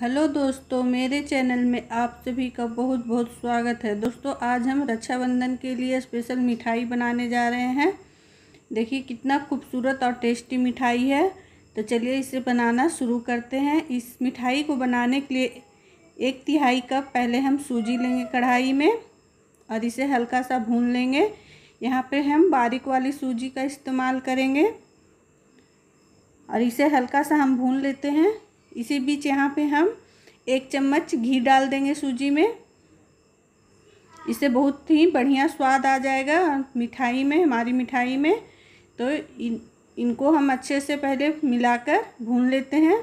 hello दोस्तों मेरे channel में आप सभी का बहुत बहुत स्वागत है दोस्तों आज हम रक्षाबंधन के लिए स्पेशल मिठाई बनाने जा रहे हैं देखिए कितना खूबसूरत और टेस्टी मिठाई है तो चलिए इसे बनाना शुरू करते हैं इस मिठाई को बनाने के लिए एक तिहाई कप पहले हम सूजी लेंगे कढ़ाई में और इसे हल्का सा भून लेंगे यहाँ पर हम बारीक वाली सूजी का इस्तेमाल करेंगे और इसे हल्का सा हम भून लेते हैं इसी बीच यहाँ पे हम एक चम्मच घी डाल देंगे सूजी में इससे बहुत ही बढ़िया स्वाद आ जाएगा मिठाई में हमारी मिठाई में तो इन इनको हम अच्छे से पहले मिलाकर भून लेते हैं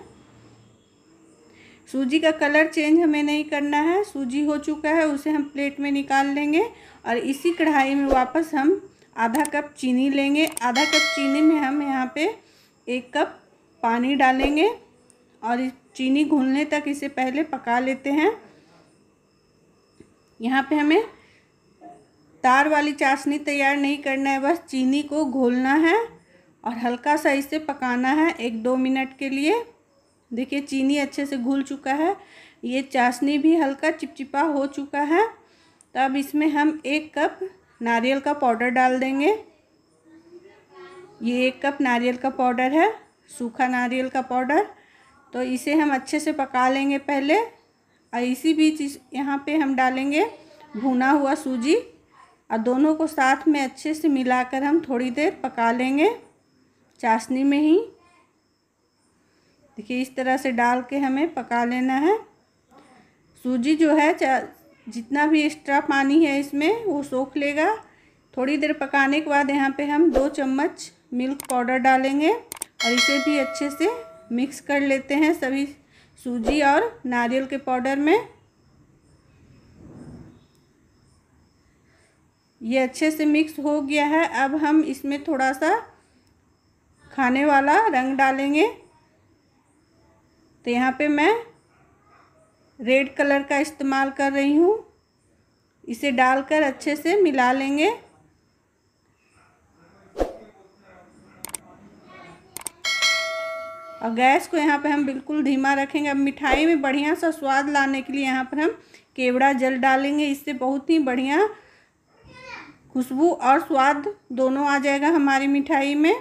सूजी का कलर चेंज हमें नहीं करना है सूजी हो चुका है उसे हम प्लेट में निकाल लेंगे और इसी कढ़ाई में वापस हम आधा कप चीनी लेंगे आधा कप चीनी में हम यहाँ पे एक कप पानी डालेंगे और चीनी घुलने तक इसे पहले पका लेते हैं यहाँ पे हमें तार वाली चाशनी तैयार नहीं करना है बस चीनी को घोलना है और हल्का सा इसे पकाना है एक दो मिनट के लिए देखिए चीनी अच्छे से घुल चुका है ये चाशनी भी हल्का चिपचिपा हो चुका है तब तो इसमें हम एक कप नारियल का पाउडर डाल देंगे ये एक कप नारियल का पाउडर है सूखा नारियल का पाउडर तो इसे हम अच्छे से पका लेंगे पहले और इसी बीच इस यहाँ पर हम डालेंगे भुना हुआ सूजी और दोनों को साथ में अच्छे से मिलाकर हम थोड़ी देर पका लेंगे चाशनी में ही देखिए इस तरह से डाल के हमें पका लेना है सूजी जो है जितना भी एक्स्ट्रा पानी है इसमें वो सोख लेगा थोड़ी देर पकाने के बाद यहाँ पे हम दो चम्मच मिल्क पाउडर डालेंगे और इसे भी अच्छे से मिक्स कर लेते हैं सभी सूजी और नारियल के पाउडर में ये अच्छे से मिक्स हो गया है अब हम इसमें थोड़ा सा खाने वाला रंग डालेंगे तो यहाँ पे मैं रेड कलर का इस्तेमाल कर रही हूँ इसे डालकर अच्छे से मिला लेंगे और गैस को यहाँ पे हम बिल्कुल धीमा रखेंगे अब मिठाई में बढ़िया सा स्वाद लाने के लिए यहाँ पर हम केवड़ा जल डालेंगे इससे बहुत ही बढ़िया खुशबू और स्वाद दोनों आ जाएगा हमारी मिठाई में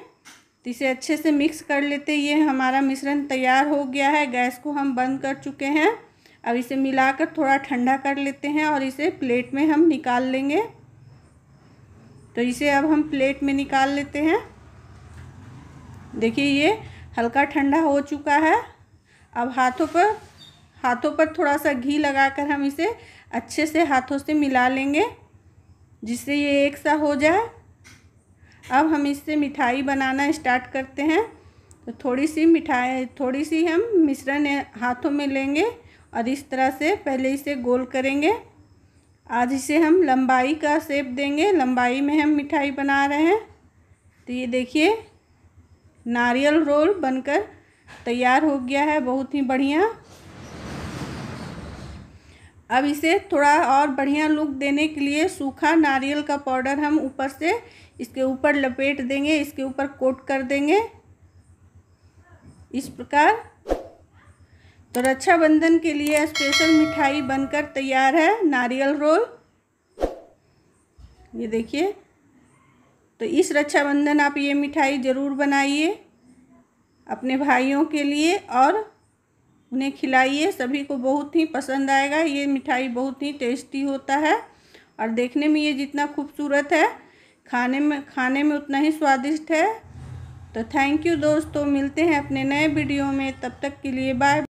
तो इसे अच्छे से मिक्स कर लेते ये हमारा मिश्रण तैयार हो गया है गैस को हम बंद कर चुके हैं अब इसे मिलाकर थोड़ा ठंडा कर लेते हैं और इसे प्लेट में हम निकाल लेंगे तो इसे अब हम प्लेट में निकाल लेते हैं देखिए ये हल्का ठंडा हो चुका है अब हाथों पर हाथों पर थोड़ा सा घी लगाकर हम इसे अच्छे से हाथों से मिला लेंगे जिससे ये एक सा हो जाए अब हम इससे मिठाई बनाना स्टार्ट करते हैं तो थोड़ी सी मिठाई थोड़ी सी हम मिश्रण हाथों में लेंगे और इस तरह से पहले इसे गोल करेंगे आज इसे हम लंबाई का सेप देंगे लंबाई में हम मिठाई बना रहे हैं तो ये देखिए नारियल रोल बनकर तैयार हो गया है बहुत ही बढ़िया अब इसे थोड़ा और बढ़िया लुक देने के लिए सूखा नारियल का पाउडर हम ऊपर से इसके ऊपर लपेट देंगे इसके ऊपर कोट कर देंगे इस प्रकार तो रक्षाबंधन के लिए स्पेशल मिठाई बनकर तैयार है नारियल रोल ये देखिए तो इस रक्षाबंधन आप ये मिठाई ज़रूर बनाइए अपने भाइयों के लिए और उन्हें खिलाइए सभी को बहुत ही पसंद आएगा ये मिठाई बहुत ही टेस्टी होता है और देखने में ये जितना खूबसूरत है खाने में खाने में उतना ही स्वादिष्ट है तो थैंक यू दोस्तों मिलते हैं अपने नए वीडियो में तब तक के लिए बाय